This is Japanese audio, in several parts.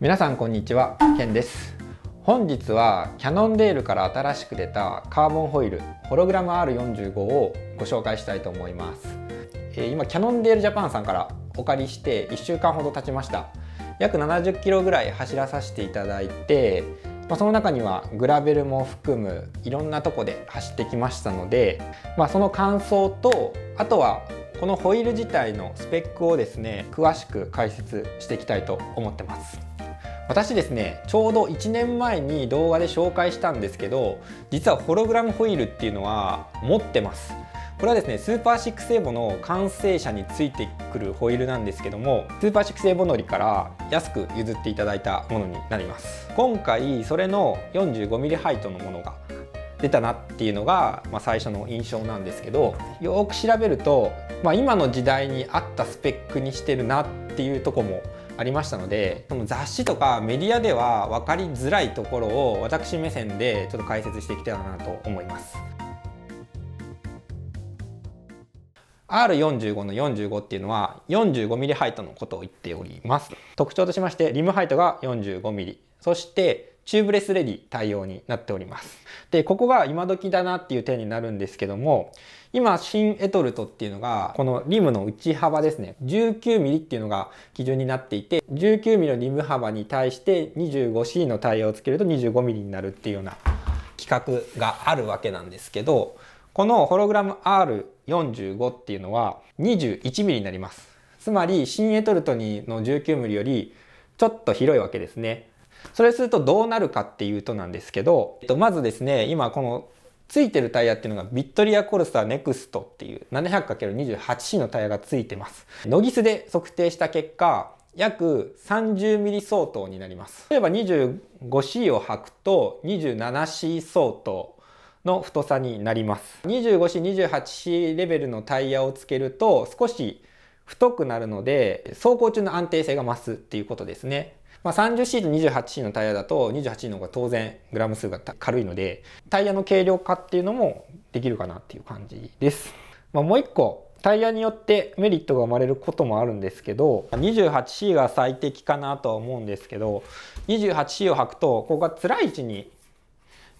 皆さんこんにちはケンです本日はキャノンデールから新しく出たカーボンホイールホログラム R45 をご紹介したいと思います、え今キャノンデールジャパンさんからお借りして1週間ほど経ちました約70キロぐらい走らさせていただいて、まその中にはグラベルも含むいろんなとこで走ってきましたので、まその感想とあとはこのホイール自体のスペックをですね詳しく解説していきたいと思ってます私ですねちょうど1年前に動画で紹介したんですけど実はホログラムホイールっていうのは持ってますこれはですねスーパーシックスエボの完成車についてくるホイールなんですけどもスーパーシックスエボ乗りから安く譲っていただいたものになります今回それの 45mm ハイトのものが出たなっていうのが、まあ、最初の印象なんですけどよく調べると、まあ、今の時代に合ったスペックにしてるなっていうとこもありましたのでその雑誌とかメディアでは分かりづらいところを私目線でちょっと解説していきたいなと思います。R45 の45っていうのは 45mm ハイトのことを言っております特徴としましてリムハイトが 45mm そしてチューブレスレディ対応になっておりますでここが今時だなっていう点になるんですけども今、新エトルトっていうのが、このリムの内幅ですね。19mm っていうのが基準になっていて、19mm のリム幅に対して 25C のタイヤをつけると 25mm になるっていうような規格があるわけなんですけど、このホログラム R45 っていうのは2 1ミリになります。つまり、新エトルトにの 19mm よりちょっと広いわけですね。それするとどうなるかっていうとなんですけど、えっと、まずですね、今このついてるタイヤっていうのがビットリアコルサネクストっていう 700×28C のタイヤがついてます。ノギスで測定した結果、約3 0ミリ相当になります。例えば 25C を履くと 27C 相当の太さになります。25C、28C レベルのタイヤをつけると少し太くなるので走行中の安定性が増すっていうことですね。まあ、30C と 28C のタイヤだと 28C の方が当然グラム数が軽いのでタイヤの軽量化っていうのもできるかなっていう感じです。まあ、もう一個タイヤによってメリットが生まれることもあるんですけど 28C が最適かなとは思うんですけど 28C を履くとここが辛い位置に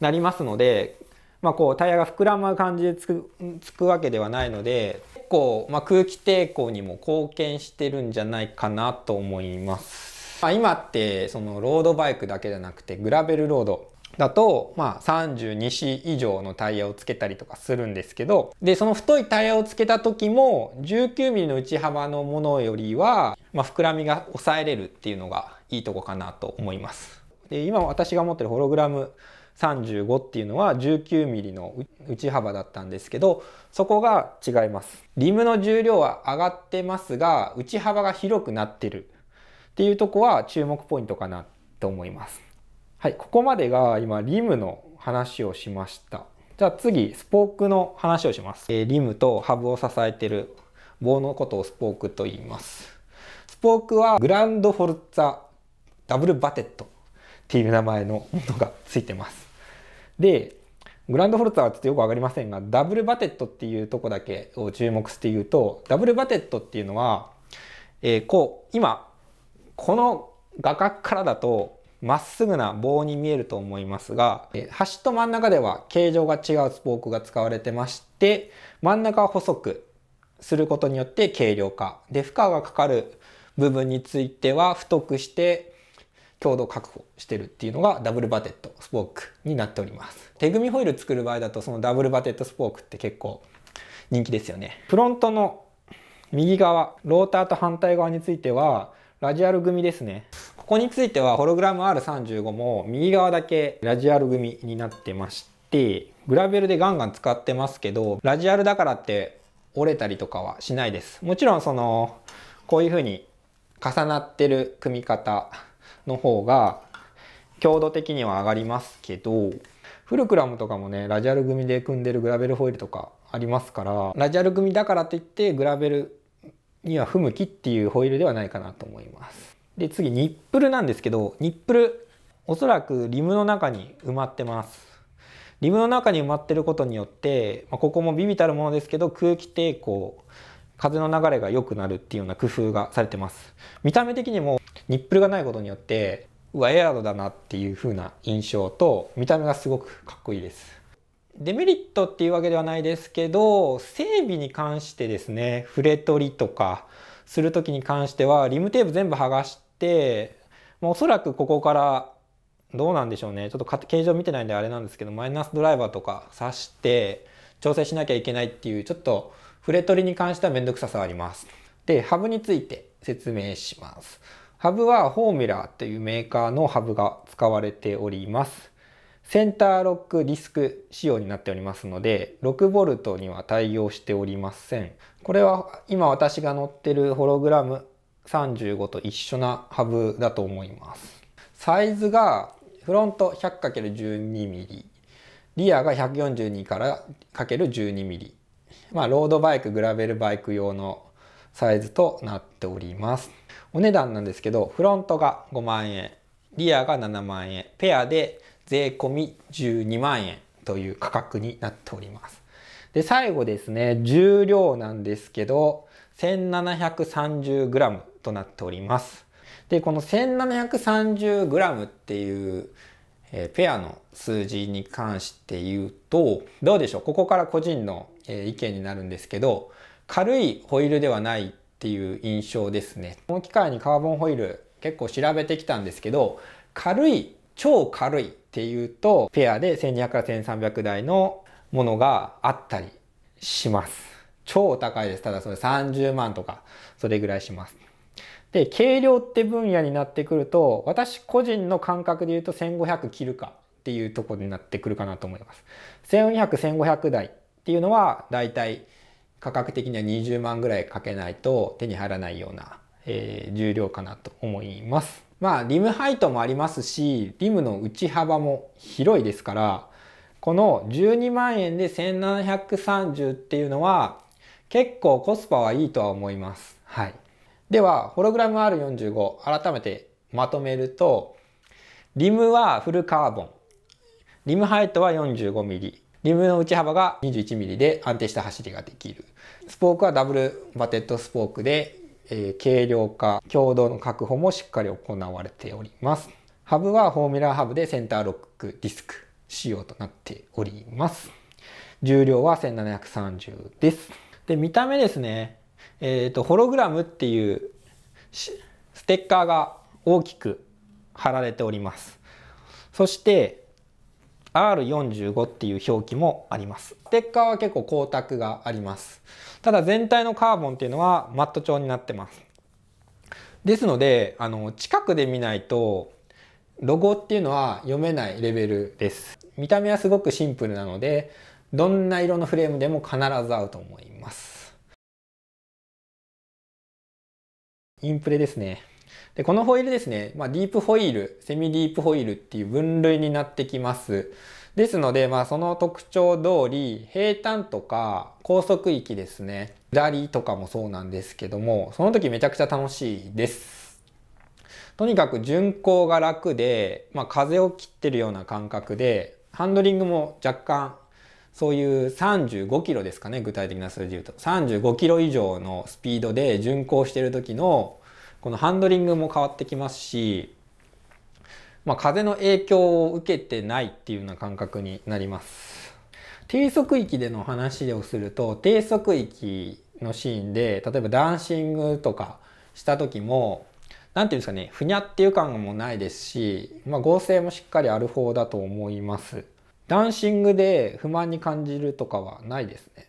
なりますので、まあ、こうタイヤが膨らむ感じでつくつくわけではないので結構、まあ、空気抵抗にも貢献してるんじゃないかなと思います。あ今ってそのロードバイクだけじゃなくてグラベルロードだと、まあ、32C 以上のタイヤをつけたりとかするんですけどでその太いタイヤをつけた時も 19mm の内幅のものよりは、まあ、膨らみが抑えれるっていうのがいいとこかなと思います。で今私が持ってるホログラム35っていうのは 19mm の内幅だったんですけどそこが違いますリムの重量は上がってますが内幅が広くなってるていうとこは注目ポイントかなと思います。はい、ここまでが今リムの話をしました。じゃあ次、スポークの話をします。えー、リムとハブを支えてる棒のことをスポークと言います。スポークはグランドフォルツァダブルバテットっていう名前のものがついてます。で、グランドフォルツァはちょっとよく分かりませんが、ダブルバテットっていうとこだけを注目して言うと、ダブルバテットっていうのは、えー、こう、今、この画角からだとまっすぐな棒に見えると思いますが端と真ん中では形状が違うスポークが使われてまして真ん中を細くすることによって軽量化で負荷がかかる部分については太くして強度確保してるっていうのがダブルバテットスポークになっております手組みホイール作る場合だとそのダブルバテットスポークって結構人気ですよねフロントの右側ローターと反対側についてはラジアル組ですね。ここについてはホログラム R35 も右側だけラジアル組になってまして、グラベルでガンガン使ってますけど、ラジアルだからって折れたりとかはしないです。もちろんその、こういう風に重なってる組み方の方が強度的には上がりますけど、フルクラムとかもね、ラジアル組で組んでるグラベルホイールとかありますから、ラジアル組だからといってグラベルには不向きっていうホイールではないかなと思います。で次ニップルなんですけどニップルおそらくリムの中に埋まってます。リムの中に埋まってることによって、まあ、ここも微々たるものですけど空気抵抗風の流れが良くなるっていうような工夫がされてます。見た目的にもニップルがないことによってうわエアロだなっていう風な印象と見た目がすごくかっこいいです。デメリットっていうわけではないですけど整備に関してですね触れ取りとかする時に関してはリムテープ全部剥がしてもうおそらくここからどうなんでしょうねちょっと形状見てないんであれなんですけどマイナスドライバーとか挿して調整しなきゃいけないっていうちょっと触れ取りに関しては面倒くささあります。でハブについて説明します。ハブはフォーミュラーというメーカーのハブが使われております。センターロックディスク仕様になっておりますので 6V には対応しておりませんこれは今私が乗ってるホログラム35と一緒なハブだと思いますサイズがフロント 100×12mm リアが142から ×12mm まあロードバイクグラベルバイク用のサイズとなっておりますお値段なんですけどフロントが5万円リアが7万円ペアで税込12万円という価格になっております。で、最後ですね、重量なんですけど、1730g となっております。で、この 1730g っていう、えー、ペアの数字に関して言うと、どうでしょうここから個人の、えー、意見になるんですけど、軽いホイールではないっていう印象ですね。この機会にカーボンホイール結構調べてきたんですけど、軽い超軽いっていうと、フェアで1200から1300台のものがあったりします。超高いです。ただそれ30万とか、それぐらいします。で、軽量って分野になってくると、私個人の感覚で言うと1500切るかっていうとこになってくるかなと思います。1400、1500台っていうのは、だいたい価格的には20万ぐらいかけないと手に入らないような、えー、重量かなと思います。まあリムハイトもありますしリムの内幅も広いですからこの12万円で1730っていうのは結構コスパはいいとは思います。はい。では、ホログラム R45 改めてまとめると、リムはフルカーボン、リムハイトは4 5ミリ、リムの内幅が2 1ミリで安定した走りができる。スポークはダブルバテットスポークでえー、軽量化、共同の確保もしっかり行われております。ハブはフォーミュラーハブでセンターロックディスク仕様となっております。重量は1730です。で、見た目ですね。えっ、ー、と、ホログラムっていうステッカーが大きく貼られております。そして、R45 っていう表記もあります。ステッカーは結構光沢があります。ただ全体のカーボンっていうのはマット調になってます。ですので、あの、近くで見ないと、ロゴっていうのは読めないレベルです。見た目はすごくシンプルなので、どんな色のフレームでも必ず合うと思います。インプレですね。で、このホイールですね、まあ、ディープホイール、セミディープホイールっていう分類になってきます。ですので、まあ、その特徴通り、平坦とか高速域ですね、下りとかもそうなんですけども、その時めちゃくちゃ楽しいです。とにかく巡航が楽で、まあ、風を切ってるような感覚で、ハンドリングも若干そういう35キロですかね具体的な数字で言うと35キロ以上のスピードで巡航してる時のこのハンドリングも変わってきますし、まあ、風の影響を受けてないっていうような感覚になります。低速域での話をすると低速域のシーンで例えばダンシングとかした時も何て言うんですかねふにゃっていう感もないですし、まあ、合成もしっかりある方だと思いますダンシングで不満に感じるとかはないですね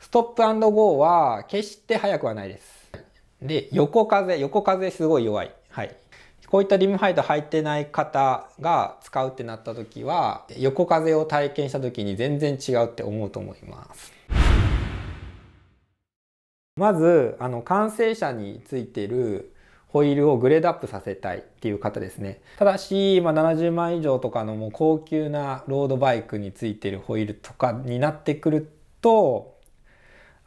ストップゴーは決して速くはないですで、横風、横風すごい弱い。はい。こういったリムハイド履いてない方が使うってなった時は、横風を体験した時に全然違うって思うと思います。まず、あの、完成車についてるホイールをグレードアップさせたいっていう方ですね。ただし、まあ、70万以上とかのもう高級なロードバイクについてるホイールとかになってくると、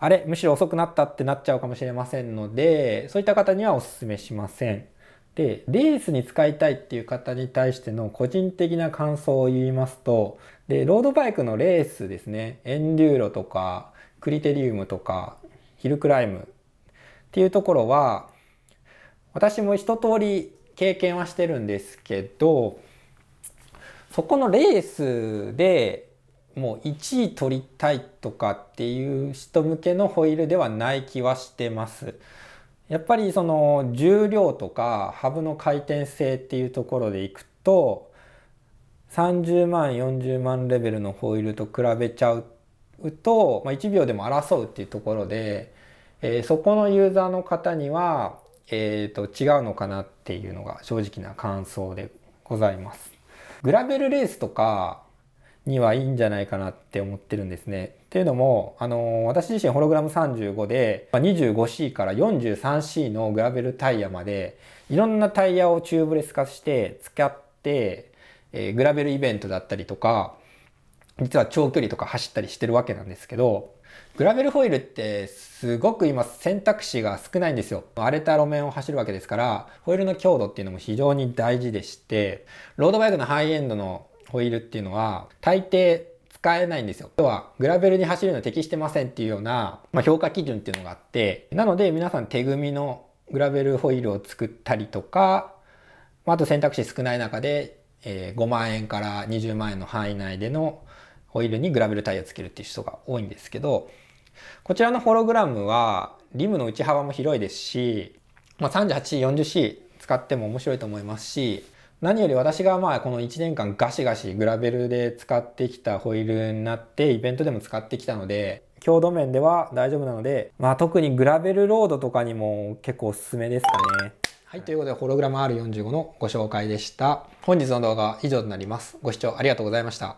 あれむしろ遅くなったってなっちゃうかもしれませんのでそういった方にはお勧めしません。でレースに使いたいっていう方に対しての個人的な感想を言いますとでロードバイクのレースですねエンデューロとかクリテリウムとかヒルクライムっていうところは私も一通り経験はしてるんですけどそこのレースでもう1位取りたいとかっていう人向けのホイールではない気はしてます。やっぱりその重量とかハブの回転性っていうところでいくと30万40万レベルのホイールと比べちゃうと、まあ、1秒でも争うっていうところで、えー、そこのユーザーの方には、えー、と違うのかなっていうのが正直な感想でございます。グラベルレースとかにはいいんじゃないかなって思ってるんですね。っていうのも、あのー、私自身ホログラム35で 25C から 43C のグラベルタイヤまでいろんなタイヤをチューブレス化して使って、えー、グラベルイベントだったりとか実は長距離とか走ったりしてるわけなんですけどグラベルホイールってすごく今選択肢が少ないんですよ荒れた路面を走るわけですからホイールの強度っていうのも非常に大事でしてロードバイクのハイエンドのホイールっていうのは大抵使えないんですよ。要は、グラベルに走るの適してませんっていうような、まあ、評価基準っていうのがあって、なので皆さん手組みのグラベルホイールを作ったりとか、まあ、と選択肢少ない中で、え5万円から20万円の範囲内でのホイールにグラベルタイヤつけるっていう人が多いんですけど、こちらのホログラムは、リムの内幅も広いですし、まあ、38C、40C 使っても面白いと思いますし、何より私がまあこの1年間ガシガシグラベルで使ってきたホイールになってイベントでも使ってきたので強度面では大丈夫なので、まあ、特にグラベルロードとかにも結構おすすめですかね。はい、ということでホログラム R45 のご紹介でした。本日の動画は以上となります。ご視聴ありがとうございました。